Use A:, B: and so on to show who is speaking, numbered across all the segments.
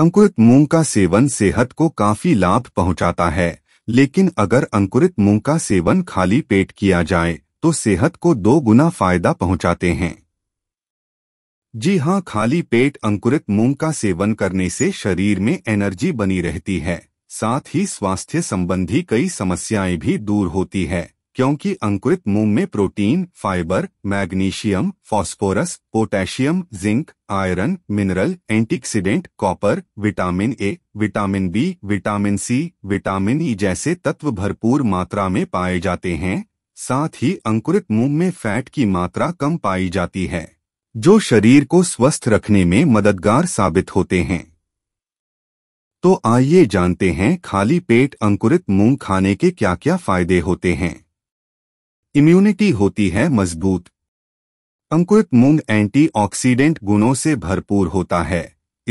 A: अंकुरित मूंग का सेवन सेहत को काफी लाभ पहुंचाता है लेकिन अगर अंकुरित मूंग का सेवन खाली पेट किया जाए तो सेहत को दो गुना फायदा पहुंचाते हैं जी हाँ खाली पेट अंकुरित मूंग का सेवन करने से शरीर में एनर्जी बनी रहती है साथ ही स्वास्थ्य संबंधी कई समस्याएं भी दूर होती है क्योंकि अंकुरित मूंग में protein fibre magnesium phosphorus potassium zinc iron mineral antioxidant copper vitamin A vitamin B vitamin C vitamin E e जैसे तत्व भरपूर मात्रा में पाए जाते हैं साथ ही अंकुरित मूंग में फैट की मात्रा कम पाई जाती है जो शरीर को स्वस्थ रखने में मददगार साबित होते हैं तो आइए जानते हैं खाली पेट अंकुरित मूंग खाने के क्या क्या फायदे होते हैं इम्यूनिटी होती है मजबूत अंकुरित मूंग एंटीऑक्सीडेंट गुणों से भरपूर होता है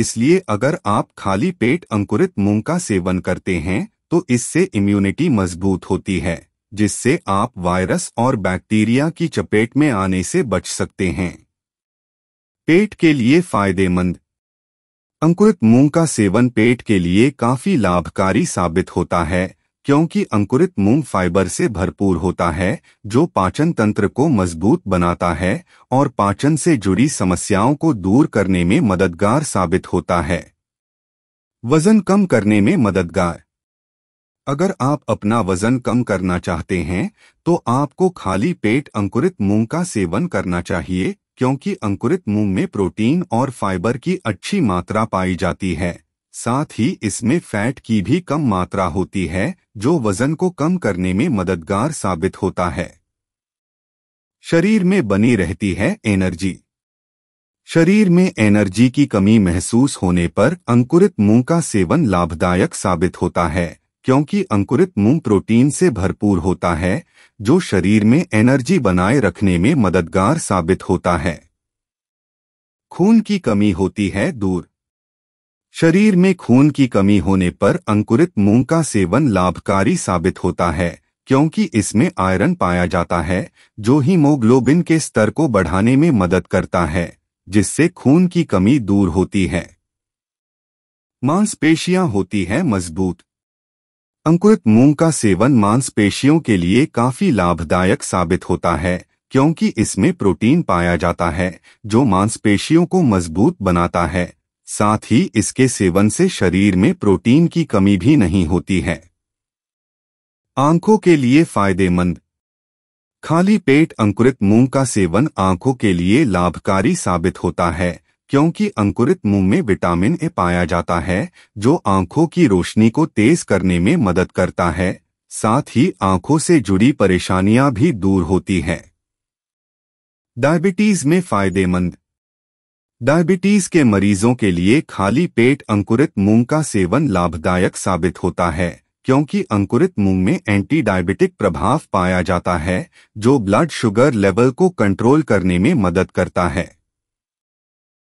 A: इसलिए अगर आप खाली पेट अंकुरित मूंग का सेवन करते हैं तो इससे इम्यूनिटी मजबूत होती है जिससे आप वायरस और बैक्टीरिया की चपेट में आने से बच सकते हैं पेट के लिए फायदेमंद अंकुरित मूंग का सेवन पेट के लिए काफी लाभकारी साबित होता है क्योंकि अंकुरित मूंग फाइबर से भरपूर होता है जो पाचन तंत्र को मजबूत बनाता है और पाचन से जुड़ी समस्याओं को दूर करने में मददगार साबित होता है वजन कम करने में मददगार अगर आप अपना वजन कम करना चाहते हैं तो आपको खाली पेट अंकुरित मूंग का सेवन करना चाहिए क्योंकि अंकुरित मूंग में प्रोटीन और फाइबर की अच्छी मात्रा पाई जाती है साथ ही इसमें फैट की भी कम मात्रा होती है जो वजन को कम करने में मददगार साबित होता है शरीर में बनी रहती है एनर्जी शरीर में एनर्जी की कमी महसूस होने पर अंकुरित मूंग का सेवन लाभदायक साबित होता है क्योंकि अंकुरित मूंग प्रोटीन से भरपूर होता है जो शरीर में एनर्जी बनाए रखने में मददगार साबित होता है खून की कमी होती है दूर शरीर में खून की कमी होने पर अंकुरित मूंग का सेवन लाभकारी साबित होता है क्योंकि इसमें आयरन पाया जाता है जो हीमोग्लोबिन के स्तर को बढ़ाने में मदद करता है जिससे खून की कमी दूर होती है मांसपेशियां होती हैं मजबूत अंकुरित मूंग का सेवन मांसपेशियों के लिए काफी लाभदायक साबित होता है क्योंकि इसमें प्रोटीन पाया जाता है जो मांसपेशियों को मजबूत बनाता है साथ ही इसके सेवन से शरीर में प्रोटीन की कमी भी नहीं होती है आंखों के लिए फायदेमंद खाली पेट अंकुरित मूंग का सेवन आंखों के लिए लाभकारी साबित होता है क्योंकि अंकुरित मूंग में विटामिन ए पाया जाता है जो आंखों की रोशनी को तेज करने में मदद करता है साथ ही आंखों से जुड़ी परेशानियां भी दूर होती हैं डायबिटीज में फायदेमंद डायबिटीज के मरीजों के लिए खाली पेट अंकुरित मूंग का सेवन लाभदायक साबित होता है क्योंकि अंकुरित मूंग में एंटी डायबिटिक प्रभाव पाया जाता है जो ब्लड शुगर लेवल को कंट्रोल करने में मदद करता है